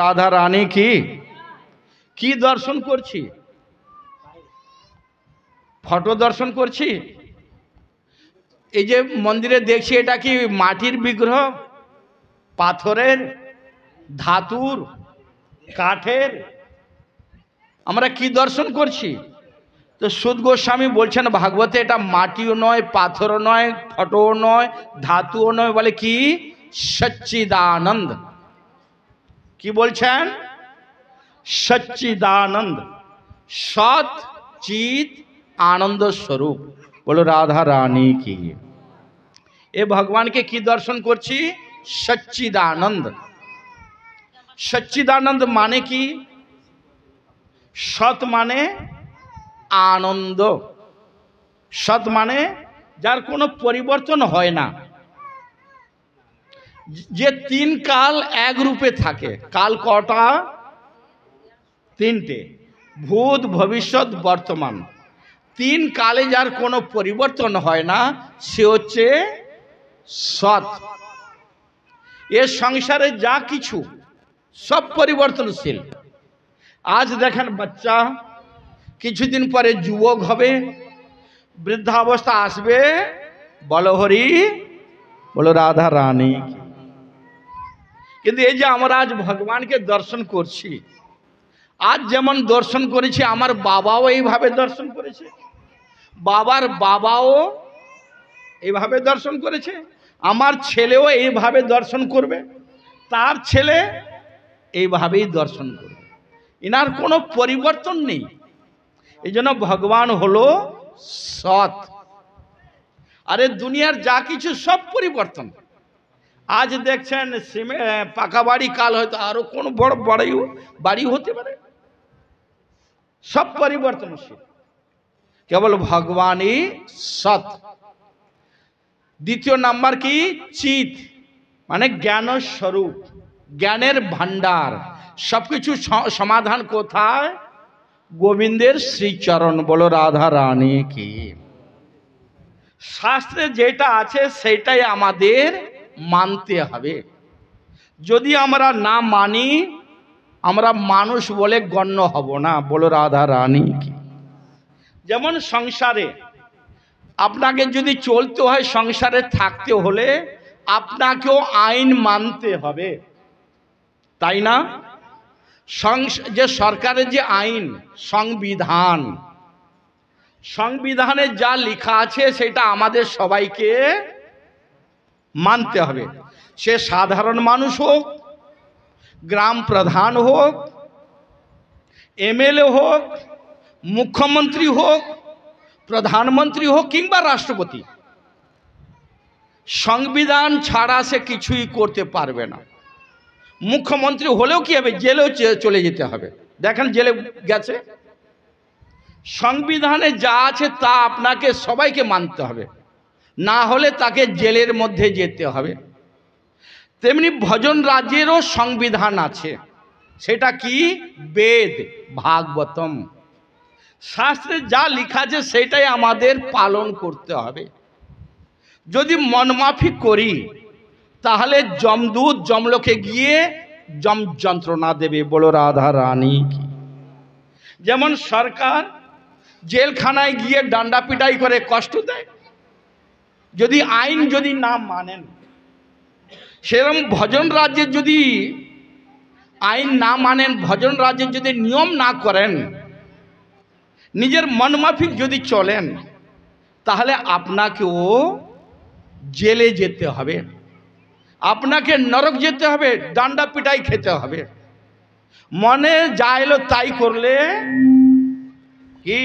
রাধা রানী কি কি দর্শন করছি ফটো দর্শন করছি এই যে মন্দিরে দেখছি এটা কি মাটির বিগ্রহ পাথরের ধাতুর কাঠের আমরা কি দর্শন করছি তো সুদ গোস্বামী বলছেন ভাগবতে এটা মাটিও নয় পাথরও নয় ফটোও নয় ধাতুও নয় বলে কি সচ্চিদানন্দ কি বলছেন সচ্চিদানন্দ সৎ চিত আনন্দ স্বরূপ বলো রাধা রানী কি এ ভগবানকে কি দর্শন করছি সচ্চিদানন্দ সচ্চিদানন্দ মানে কি সৎ মানে আনন্দ সৎ মানে যার কোনো পরিবর্তন হয় না যে তিন কাল এক রূপে থাকে কাল কটা তিনটে ভূত ভবিষ্যৎ বর্তমান তিন কালে যার কোনো পরিবর্তন হয় না সে হচ্ছে সৎ এ সংসারে যা কিছু সব পরিবর্তনশীল আজ দেখেন বাচ্চা কিছুদিন পরে যুবক হবে বৃদ্ধাবস্থা আসবে বলো হরি বলো রাধা রানী কিন্তু এই যে আমরা আজ ভগবানকে দর্শন করছি আজ যেমন দর্শন করেছি আমার বাবাও এইভাবে দর্শন করেছে বাবার বাবাও এইভাবে দর্শন করেছে আমার ছেলেও এইভাবে দর্শন করবে তার ছেলে এইভাবেই দর্শন করবে এনার কোনো পরিবর্তন নেই এই জন্য ভগবান হলো সৎ আরে দুনিয়ার যা কিছু সব পরিবর্তন আজ দেখছেন পাকা বাড়ি কাল হয়তো আরও কোনো বড় বড়াইও বাড়ি হতে পারে সব পরিবর্তনশীল কেবল ভগবানই সৎ দ্বিতীয় নাম্বার কি চিত মানে জ্ঞান স্বরূপ জ্ঞানের ভান্ডার সবকিছু সমাধান কোথায় গোবিন্দের শ্রীচরণ বলো রাধা রানী কি শাস্ত্রে যেটা আছে সেটাই আমাদের মানতে হবে যদি আমরা না মানি আমরা মানুষ বলে গণ্য হব না বলো রাধা রানী কি যেমন সংসারে আপনাকে যদি চলতে হয় সংসারে থাকতে হলে আপনাকেও আইন মানতে হবে তাই না যে সরকারের যে আইন সংবিধান সংবিধানে যা লেখা আছে সেটা আমাদের সবাইকে মানতে হবে সে সাধারণ মানুষ হোক গ্রাম প্রধান হোক এমএলএ হোক মুখ্যমন্ত্রী হোক প্রধানমন্ত্রী হোক কিংবা রাষ্ট্রপতি সংবিধান ছাড়া সে কিছুই করতে পারবে না মুখ্যমন্ত্রী হলেও কি হবে জেলেও চলে যেতে হবে দেখেন জেলে গেছে সংবিধানে যা আছে তা আপনাকে সবাইকে মানতে হবে না হলে তাকে জেলের মধ্যে যেতে হবে তেমনি ভজন রাজ্যেরও সংবিধান আছে সেটা কি বেদ ভাগবতম শাস্ত্রে যা লেখা আছে সেটাই আমাদের পালন করতে হবে যদি মনমাফি করি তাহলে যমদূত যমলোকে গিয়ে যম যন্ত্রণা দেবে বলো রাধা রানী কি যেমন সরকার জেলখানায় গিয়ে ডান্ডা পিটাই করে কষ্ট দেয় যদি আইন যদি না মানেন সেরকম ভজন রাজ্যের যদি আইন না মানেন ভজন রাজ্যের যদি নিয়ম না করেন নিজের মনমাফিক যদি চলেন তাহলে আপনাকেও জেলে যেতে হবে আপনাকে নরক যেতে হবে ডান্ডা পিটাই খেতে হবে মনে যা এলো তাই করলে কি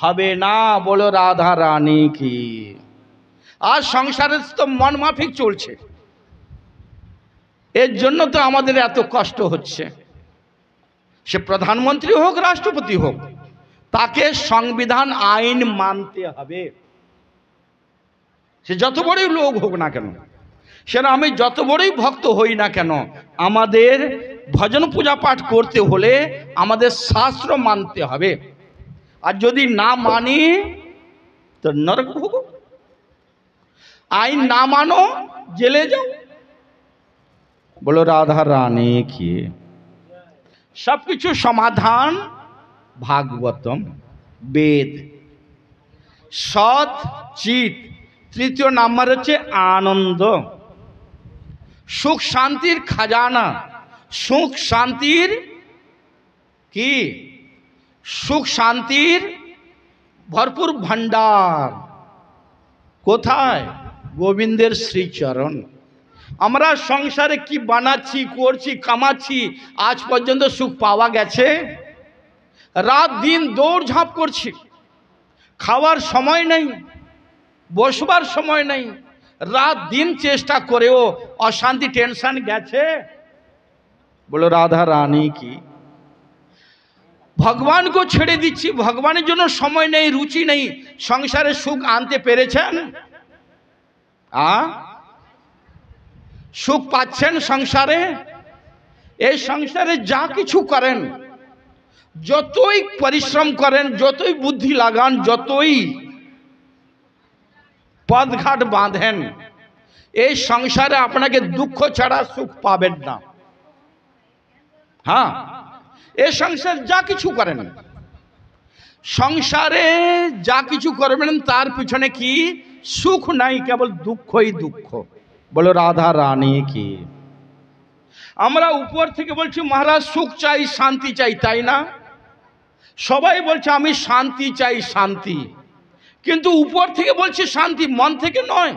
হবে না বলো রাধা রানী কি আর সংসারের তো মন মাফিক চলছে এর জন্য তো আমাদের এত কষ্ট হচ্ছে সে প্রধানমন্ত্রী হোক রাষ্ট্রপতি হোক তাকে সংবিধান আইন মানতে হবে সে যত বড়ই লোক হোক না কেন সেটা আমি যত বড়ই ভক্ত হই না কেন আমাদের ভজন পূজা পাঠ করতে হলে আমাদের শাস্ত্র মানতে হবে আর যদি না মানি তো নরক ভোগ আইন না মানো জেলে যাও বলো রাধা রানী কি সবকিছু সমাধান ভাগবতম বেদ সৎ চিত তৃতীয় নাম্বার হচ্ছে আনন্দ সুখ শান্তির খাজানা সুখ শান্তির কি সুখ শান্তির ভরপুর ভান্ডার কোথায় গোবিন্দের শ্রীচরণ আমরা সংসারে কি বানাচ্ছি করছি কামাচ্ছি আজ পর্যন্ত সুখ পাওয়া গেছে রাত দিন দৌড় ঝাঁপ করছি খাওয়ার সময় নেই বসবার সময় নেই রাত দিন চেষ্টা করেও অশান্তি টেনশন গেছে বলো রাধা রানী কি ভগবানকেও ছেড়ে দিচ্ছি ভগবানের জন্য সময় নেই রুচি নেই সংসারে সুখ আনতে পেরেছেন আ সুখ পাচ্ছেন সংসারে এই সংসারে যা কিছু করেন যতই পরিশ্রম করেন যতই বুদ্ধি লাগান যতই পদঘাট বাঁধেন এই সংসারে আপনাকে দুঃখ ছাড়া সুখ পাবেন না হ্যাঁ এ সংসার যা কিছু করেন সংসারে যা কিছু করবেন তার পিছনে কি সুখ নাই কেবল দুঃখই দুঃখ বলো রাধা রানী কি আমরা উপর থেকে বলছি মহারাজ সুখ চাই শান্তি চাই তাই না সবাই বলছে আমি শান্তি চাই শান্তি কিন্তু উপর থেকে বলছি শান্তি মন থেকে নয়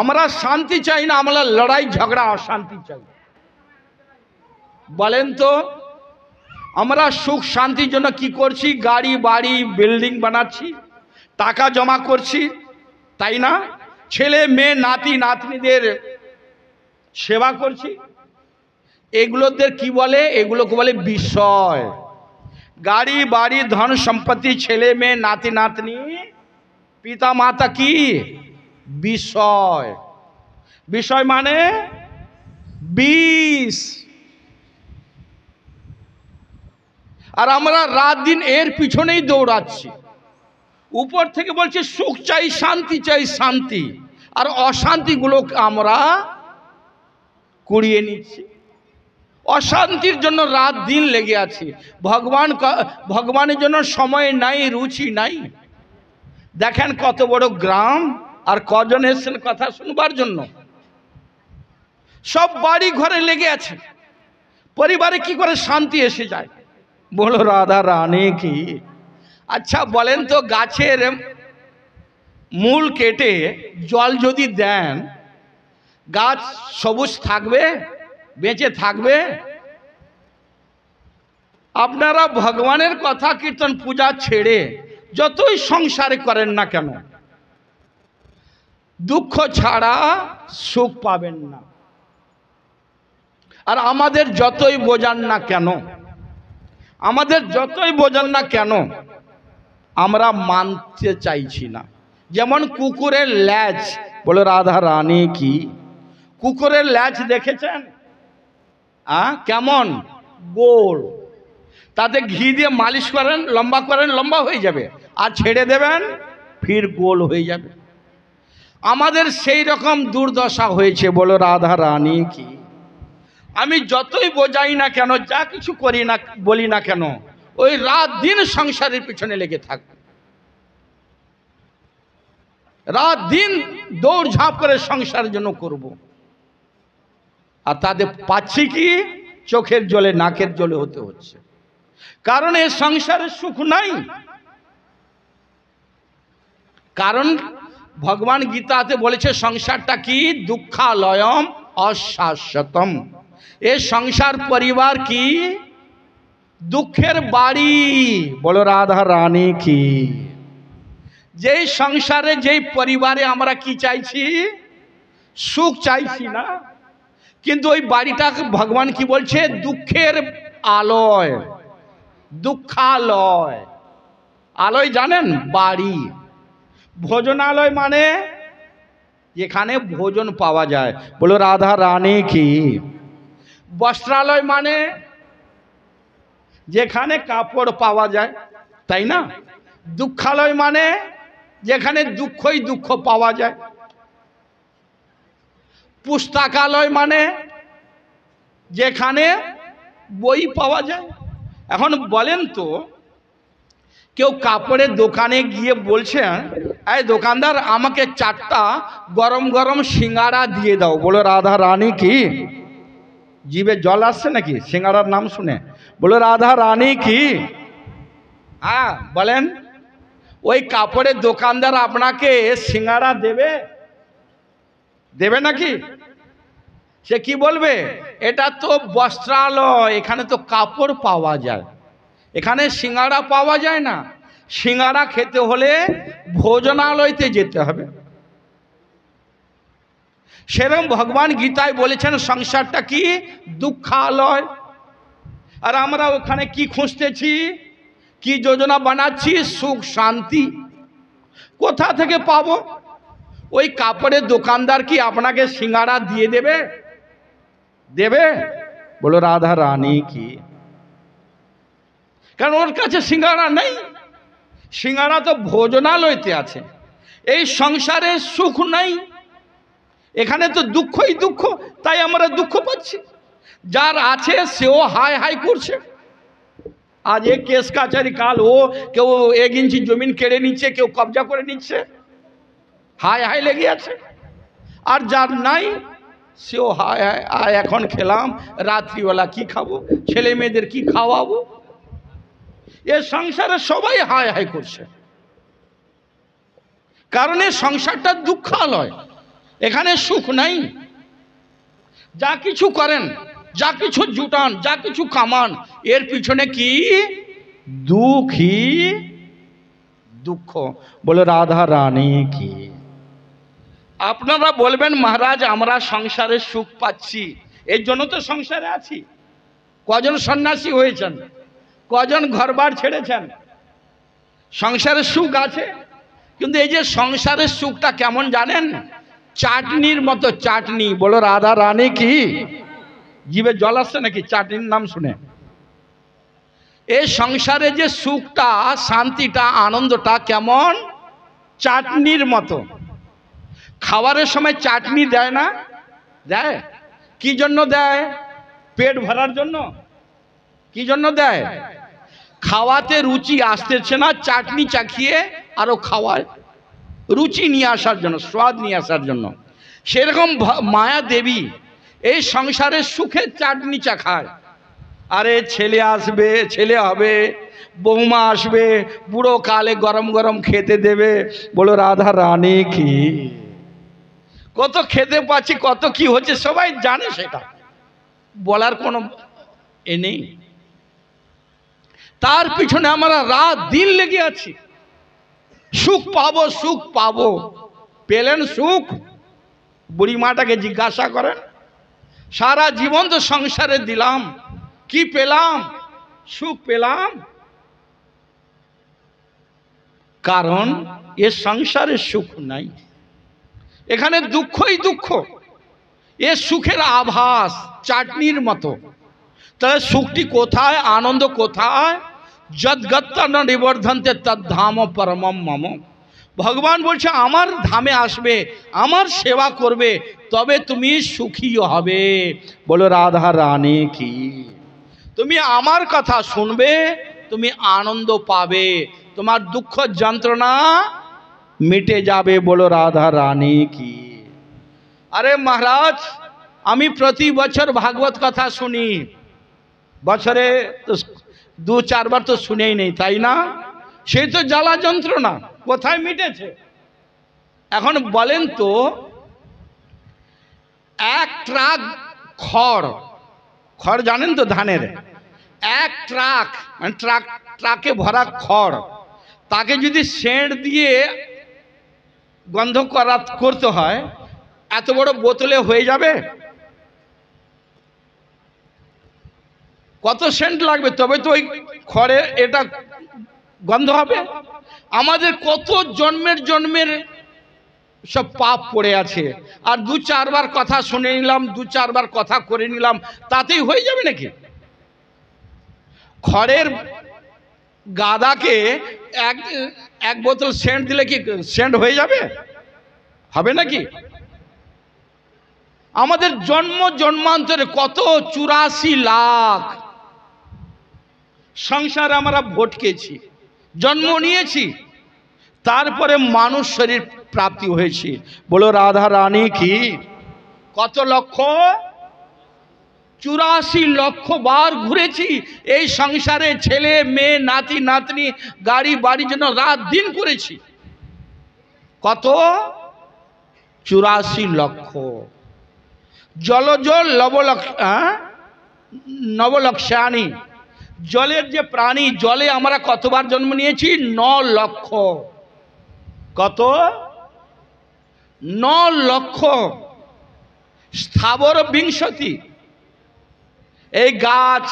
আমরা শান্তি চাই না আমরা লড়াই ঝগড়া অশান্তি চাই বলেন তো আমরা সুখ শান্তির জন্য কি করছি গাড়ি বাড়ি বিল্ডিং বানাচ্ছি টাকা জমা করছি তাই না ছেলে মেয়ে নাতি নাতনিদের সেবা করছি এগুলোদের কি বলে এগুলোকে বলে বিষয় গাড়ি বাড়ি ধন সম্পত্তি ছেলে মেয়ে নাতি নাতনি পিতা মাতা কি বিষয় বিষয় মানে বিষ আর আমরা রাত দিন এর পিছনেই দৌড়াচ্ছি উপর থেকে বলছে সুখ চাই শান্তি চাই শান্তি আর অশান্তিগুলোকে আমরা কুড়িয়ে নিচ্ছি অশান্তির জন্য রাত দিন লেগে আছে ভগবান ভগবানের জন্য সময় নাই রুচি নাই দেখেন কত বড় গ্রাম আর কজন এসছেন কথা শুনবার জন্য সব বাড়ি ঘরে লেগে আছে পরিবারে কি করে শান্তি এসে যায় বলো রাধা রানী কি আচ্ছা বলেন তো গাছের মূল কেটে জল যদি দেন গাছ সবুজ থাকবে বেঁচে থাকবে আপনারা ভগবানের কথা কীর্তন পূজা ছেড়ে যতই সংসার করেন না কেন দুঃখ ছাড়া সুখ পাবেন না আর আমাদের যতই বোঝান না কেন আমাদের যতই বোঝান না কেন আমরা মানতে চাইছি না যেমন কুকুরের ল্যাজ বলে রাধা রানী কি কুকুরের ল্যাজ দেখেছেন আ কেমন গোল তাতে ঘি দিয়ে মালিশ করেন লম্বা করেন লম্বা হয়ে যাবে আর ছেড়ে দেবেন ফির গোল হয়ে যাবে আমাদের সেই রকম দুর্দশা হয়েছে বলো রাধা রানী কি আমি যতই বোঝাই না কেন যা কিছু করি না বলি না কেন ওই রাত দিন সংসারের পিছনে লেগে থাকবো রাত দিন দৌড় ঝাঁপ করে সংসারের জন্য করব। আর তাদের পাচ্ছি কি চোখের জলে নাকের জলে হতে হচ্ছে কারণ এ সংসারে সুখ নাই কারণ ভগবান গীতাতে বলেছে সংসারটা কি দুঃখালয়ম অশাশ্বতম এ সংসার পরিবার কি দুঃখের বাড়ি বলো রাধা রানী কি যেই সংসারে যেই পরিবারে আমরা কি চাইছি সুখ চাইছি না কিন্তু ওই বাড়িটা ভগবান কি বলছে দুঃখের আলয় দুঃখালয় আলয় জানেন বাড়ি ভোজনালয় মানে যেখানে ভোজন পাওয়া যায় বলো রাধা রানী কি বস্ত্রালয় মানে যেখানে কাপড় পাওয়া যায় তাই না দুঃখালয় মানে যেখানে দুঃখই দুঃখ পাওয়া যায় পুস্তকালয় মানে যেখানে বই পাওয়া যায় এখন বলেন তো কেউ কাপড়ের দোকানে গিয়ে বলছেন এই দোকানদার আমাকে চারটা গরম গরম সিঙ্গারা দিয়ে দাও বলো রাধা রানী কি জীবে জল আসছে নাকি সিঙ্গারার নাম শুনে বলো রাধা রানী কি হ্যাঁ বলেন ওই কাপড়ের দোকানদার আপনাকে সিঙ্গারা দেবে দেবে নাকি সে কি বলবে এটা তো বস্ত্রালয় এখানে তো কাপড় পাওয়া যায় এখানে সিঙ্গারা পাওয়া যায় না সিঙ্গারা খেতে হলে ভোজনালয়তে যেতে হবে সেরম ভগবান গীতায় বলেছেন সংসারটা কি দুঃখালয় আর আমরা ওখানে কি খুঁজতেছি কি যোজনা বানাচ্ছি সুখ শান্তি কোথা থেকে পাব ওই কাপড়ের দোকানদার কি আপনাকে সিঙ্গারা দিয়ে দেবে দেবে বলো রাধা রানী কি কারণ ওর কাছে সিঙ্গারা নেই সিঙ্গারা তো ভোজনালয়তে আছে এই সংসারে সুখ নাই এখানে তো দুঃখই দুঃখ তাই আমরা দুঃখ পাচ্ছি যার আছে সেও হাই হাই করছে আজ এ কেস কাছারি কাল ও কেউ এক ইঞ্চি জমিন কেড়ে নিচ্ছে কেউ কবজা করে নিচ্ছে হায় হায় লেগে আছে আর যার নাই সেও হায় হায় আয় এখন খেলাম রাত্রিবেলা কি খাবো ছেলে মেয়েদের কি খাওয়াবো এ সংসারে সবাই হায় হায় করছে কারণ এ সংসারটা দুঃখালয় এখানে সুখ নাই যা কিছু করেন যা কিছু জুটান যা কিছু কামান এর পিছনে কি দুঃখী দুঃখ বলে রাধা রানী কি আপনারা বলবেন মহারাজ আমরা সংসারের সুখ পাচ্ছি এর জন্য তো সংসারে আছি কজন সন্ন্যাসী হয়েছেন কজন ঘরবার ছেড়েছেন সংসারের সুখ আছে কিন্তু এই যে সংসারের সুখটা কেমন জানেন চাটনির মতো চাটনি বলো রাধা রানী কি জীবের জল আসছে নাকি চাটনির নাম শুনে এই সংসারে যে সুখটা শান্তিটা আনন্দটা কেমন চাটনির মতো খাবারের সময় চাটনি দেয় না দেয় কি জন্য দেয় পেট ভরার জন্য কি জন্য দেয় খাওয়াতে রুচি আসতেছে না চাটনি চাখিয়ে আরও খাওয়ার রুচি নিয়ে আসার জন্য স্বাদ নিয়ে আসার জন্য সেরকম মায়া দেবী এই সংসারের সুখে চাটনি চা খায় আরে ছেলে আসবে ছেলে হবে বৌমা আসবে বুড়ো কালে গরম গরম খেতে দেবে বলো রাধা রানী কি কত খেতে পাচ্ছি কত কি হচ্ছে সবাই জানে সেটা বলার কোনো এ নেই তার পিছনে আমরা রাত দিন লেগে আছি সুখ পাবো সুখ পাবো পেলেন সুখ বুড়িমাটাকে জিজ্ঞাসা করেন সারা জীবন তো সংসারে দিলাম কি পেলাম সুখ পেলাম কারণ এ সংসারে সুখ নাই এখানে দুঃখই দুঃখ এ সুখের আভাস চাটনির মতো তাহলে সুখটি কোথায় আনন্দ কোথায় যদ্গত্তা না নিবর্ধন্তে তদ্ধাম পরম মম ভগবান বলছে আমার ধামে আসবে আমার সেবা করবে তবে তুমি সুখীও হবে বলো রাধা রানী কি তুমি আমার কথা শুনবে তুমি আনন্দ পাবে তোমার দুঃখ যন্ত্রণা মিটে যাবে বলো রাধা রানী কি আরে মহারাজ আমি প্রতি বছর ভাগবত কথা শুনি বছরে দু চারবার তো শুনেই নেই তাই না সেই তো জ্বালা যন্ত্রণা কোথায় মিটেছে এখন বলেন তো এক ট্রাক খড় খড় জানেন তো ধানের এক ট্রাক মানে ট্রাক ট্রাকে ভরা খড় তাকে যদি সেঁট দিয়ে গন্ধ করা করতে হয় এত বড় বোতলে হয়ে যাবে কত সেন্ট লাগবে তবে তো ওই খড়ে এটা গন্ধ হবে আমাদের কত জন্মের জন্মের সব পাপ পড়ে আছে আর দু চারবার কথা শুনে নিলাম দু চারবার কথা করে নিলাম তাতেই হয়ে যাবে নাকি খড়ের গাদাকে এক এক বোতল সেন্ট দিলে কি সেন্ট হয়ে যাবে হবে নাকি আমাদের জন্ম জন্মান্তরে কত চুরাশি লাখ সংসার আমরা ভটকেছি জন্ম নিয়েছি তারপরে মানুষ শরীর প্রাপ্তি হয়েছে বলো রাধা রানী কি কত লক্ষ চুরাশি লক্ষ বার ঘুরেছি এই সংসারে ছেলে মেয়ে নাতি নাতনি গাড়ি বাড়ির জন্য রাত দিন করেছি কত চুরাশি লক্ষ জলজ লবলক্ষ নবলক্ষাণী জলের যে প্রাণী জলে আমরা কতবার জন্ম নিয়েছি ন লক্ষ কত ন লক্ষ স্থাবর বিংশতি এই গাছ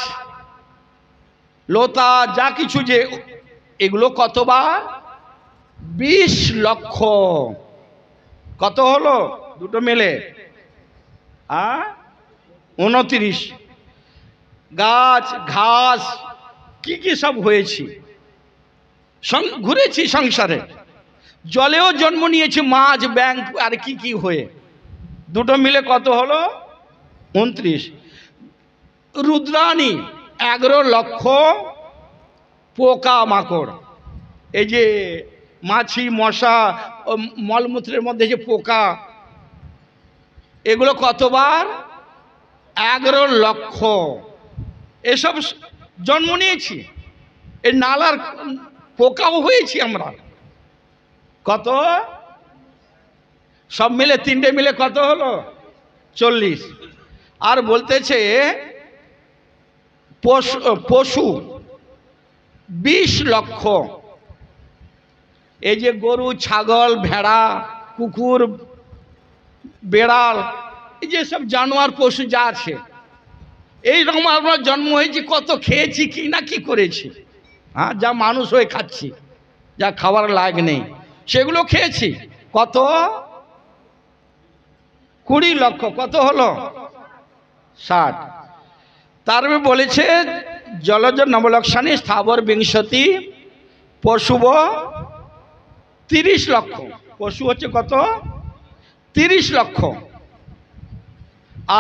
লতা যা কিছু যে এগুলো কতবার বিশ লক্ষ কত হলো দুটো মেলে আ উনত্রিশ গাছ ঘাস কি কি সব হয়েছি ঘুরেছি সংসারে জলেও জন্ম নিয়েছি মাছ ব্যাংক আর কি কি হয়ে দুটো মিলে কত হলো উনত্রিশ রুদ্রাণী এগারো লক্ষ পোকা মাকড় এই যে মাছি মশা মলমূত্রের মধ্যে যে পোকা এগুলো কতবার এগারো লক্ষ এসব জন্ম নিয়েছি এই নালার পোকাও হয়েছি আমরা কত সব মিলে তিনটে মিলে কত হলো চল্লিশ আর বলতেছে পশু বিশ লক্ষ এই যে গরু ছাগল ভেড়া কুকুর বেড়াল এই যে সব জানোয়ার পশু যা আছে এইরকম আমরা জন্ম হয়েছি কত খেয়েছি কি না কি করেছি হ্যাঁ যা মানুষ হয়ে খাচ্ছি যা খাবার লাগ নেই সেগুলো খেয়েছি কত কুড়ি লক্ষ কত হলো ষাট তারপরে বলেছে জলজ নবলক্ষণে স্থাবর বিংশতি পশুব তিরিশ লক্ষ পশু হচ্ছে কত তিরিশ লক্ষ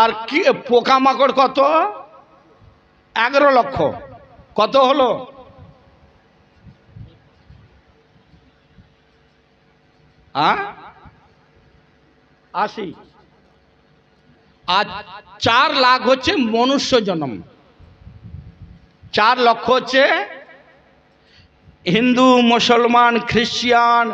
আর কি পোকামাকড় কত এগারো লক্ষ কত হলো আশি আর চার লাখ হচ্ছে মনুষ্য জন্ম চার লক্ষ হচ্ছে হিন্দু মুসলমান খ্রিস্টান